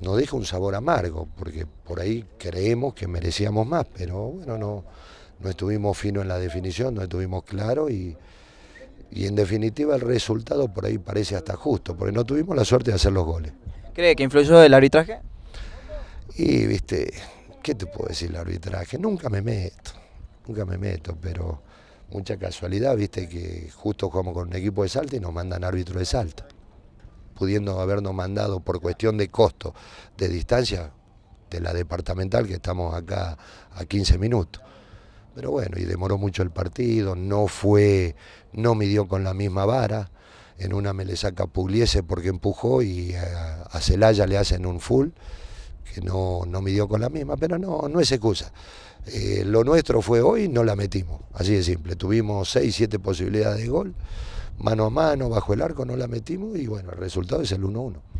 nos deja un sabor amargo, porque por ahí creemos que merecíamos más, pero bueno, no, no estuvimos finos en la definición, no estuvimos claros y, y en definitiva el resultado por ahí parece hasta justo, porque no tuvimos la suerte de hacer los goles. ¿Cree que influyó el arbitraje? Y, viste, ¿qué te puedo decir el arbitraje? Nunca me meto, nunca me meto, pero mucha casualidad, viste, que justo como con un equipo de salto y nos mandan árbitro de Salta pudiendo habernos mandado por cuestión de costo de distancia de la departamental, que estamos acá a 15 minutos. Pero bueno, y demoró mucho el partido, no fue, no midió con la misma vara. En una me le saca Pugliese porque empujó y a Celaya le hacen un full, que no, no midió con la misma, pero no, no es excusa. Eh, lo nuestro fue hoy, no la metimos, así de simple. Tuvimos 6, 7 posibilidades de gol mano a mano, bajo el arco, no la metimos y bueno, el resultado es el 1-1.